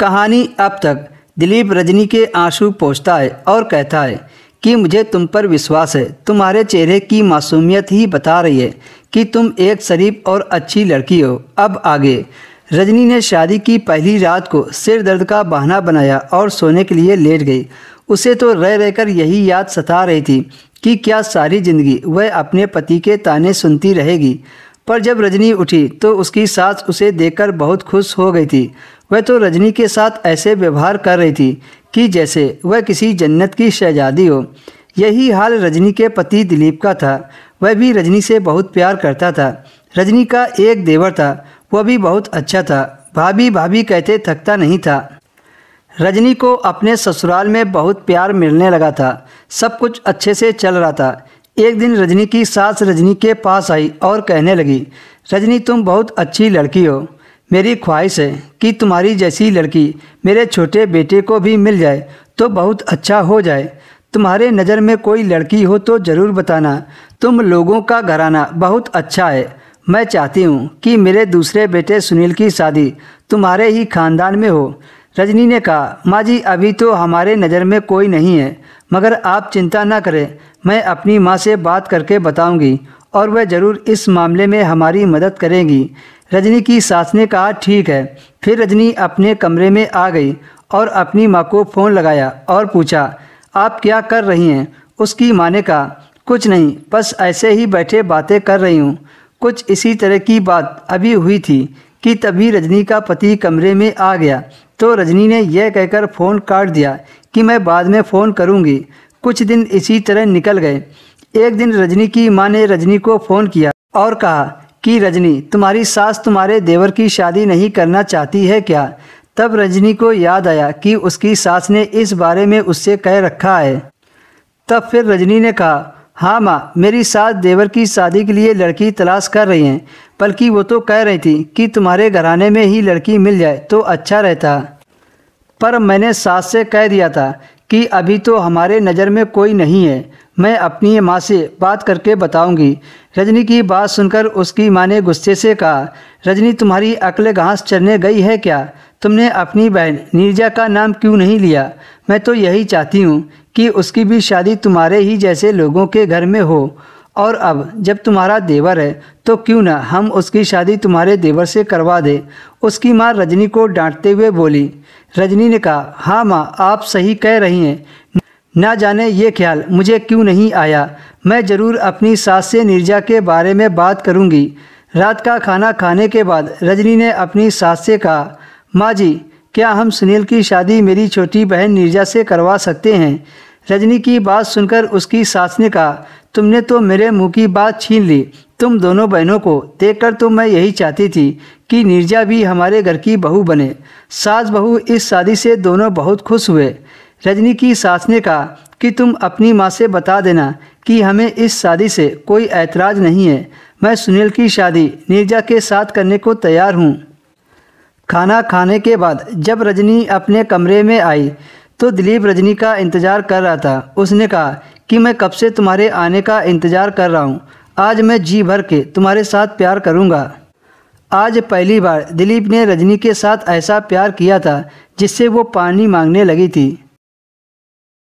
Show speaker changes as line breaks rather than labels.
कहानी अब तक दिलीप रजनी के आंसू पहुँचता है और कहता है कि मुझे तुम पर विश्वास है तुम्हारे चेहरे की मासूमियत ही बता रही है कि तुम एक शरीफ और अच्छी लड़की हो अब आगे रजनी ने शादी की पहली रात को सिर दर्द का बहाना बनाया और सोने के लिए लेट गई उसे तो रह रहकर यही याद सता रही थी कि क्या सारी ज़िंदगी वह अपने पति के ताने सुनती रहेगी पर जब रजनी उठी तो उसकी सास उसे देखकर बहुत खुश हो गई थी वह तो रजनी के साथ ऐसे व्यवहार कर रही थी कि जैसे वह किसी जन्नत की शहजादी हो यही हाल रजनी के पति दिलीप का था वह भी रजनी से बहुत प्यार करता था रजनी का एक देवर था वह भी बहुत अच्छा था भाभी भाभी कहते थकता नहीं था रजनी को अपने ससुराल में बहुत प्यार मिलने लगा था सब कुछ अच्छे से चल रहा था एक दिन रजनी की सास रजनी के पास आई और कहने लगी रजनी तुम बहुत अच्छी लड़की हो मेरी ख्वाहिश है कि तुम्हारी जैसी लड़की मेरे छोटे बेटे को भी मिल जाए तो बहुत अच्छा हो जाए तुम्हारे नज़र में कोई लड़की हो तो ज़रूर बताना तुम लोगों का घराना बहुत अच्छा है मैं चाहती हूँ कि मेरे दूसरे बेटे सुनील की शादी तुम्हारे ही खानदान में हो रजनी ने कहा माँ जी अभी तो हमारे नज़र में कोई नहीं है मगर आप चिंता न करें मैं अपनी माँ से बात करके बताऊंगी और वह ज़रूर इस मामले में हमारी मदद करेंगी रजनी की सास ने कहा ठीक है फिर रजनी अपने कमरे में आ गई और अपनी माँ को फ़ोन लगाया और पूछा आप क्या कर रही हैं उसकी माँ ने कहा कुछ नहीं बस ऐसे ही बैठे बातें कर रही हूँ कुछ इसी तरह की बात अभी हुई थी कि तभी रजनी का पति कमरे में आ गया तो रजनी ने यह कहकर फ़ोन काट दिया कि मैं बाद में फ़ोन करूँगी कुछ दिन इसी तरह निकल गए एक दिन रजनी की माँ ने रजनी को फ़ोन किया और कहा कि रजनी तुम्हारी सास तुम्हारे देवर की शादी नहीं करना चाहती है क्या तब रजनी को याद आया कि उसकी सास ने इस बारे में उससे कह रखा है तब फिर रजनी ने कहा हाँ माँ मेरी सास देवर की शादी के लिए लड़की तलाश कर रही हैं बल्कि वो तो कह रही थी कि तुम्हारे घराने में ही लड़की मिल जाए तो अच्छा रहता पर मैंने सास से कह दिया था कि अभी तो हमारे नज़र में कोई नहीं है मैं अपनी माँ से बात करके बताऊंगी रजनी की बात सुनकर उसकी माँ ने गुस्से से कहा रजनी तुम्हारी अकल घास चरने गई है क्या तुमने अपनी बहन नीरजा का नाम क्यों नहीं लिया मैं तो यही चाहती हूँ कि उसकी भी शादी तुम्हारे ही जैसे लोगों के घर में हो और अब जब तुम्हारा देवर है तो क्यों ना हम उसकी शादी तुम्हारे देवर से करवा दें उसकी माँ रजनी को डांटते हुए बोली रजनी ने कहा हाँ माँ आप सही कह रही हैं ना जाने ये ख्याल मुझे क्यों नहीं आया मैं ज़रूर अपनी सास से निर्जा के बारे में बात करूँगी रात का खाना खाने के बाद रजनी ने अपनी सास से कहा माँ जी क्या हम सुनील की शादी मेरी छोटी बहन निर्जा से करवा सकते हैं रजनी की बात सुनकर उसकी सास ने कहा तुमने तो मेरे मुँह की बात छीन ली तुम दोनों बहनों को देखकर तो मैं यही चाहती थी कि निर्जा भी हमारे घर की बहू बने सास बहू इस शादी से दोनों बहुत खुश हुए रजनी की सास ने कहा कि तुम अपनी माँ से बता देना कि हमें इस शादी से कोई ऐतराज़ नहीं है मैं सुनील की शादी निर्जा के साथ करने को तैयार हूँ खाना खाने के बाद जब रजनी अपने कमरे में आई तो दिलीप रजनी का इंतज़ार कर रहा था उसने कहा कि मैं कब से तुम्हारे आने का इंतज़ार कर रहा हूँ आज मैं जी भर के तुम्हारे साथ प्यार करूँगा आज पहली बार दिलीप ने रजनी के साथ ऐसा प्यार किया था जिससे वो पानी मांगने लगी थी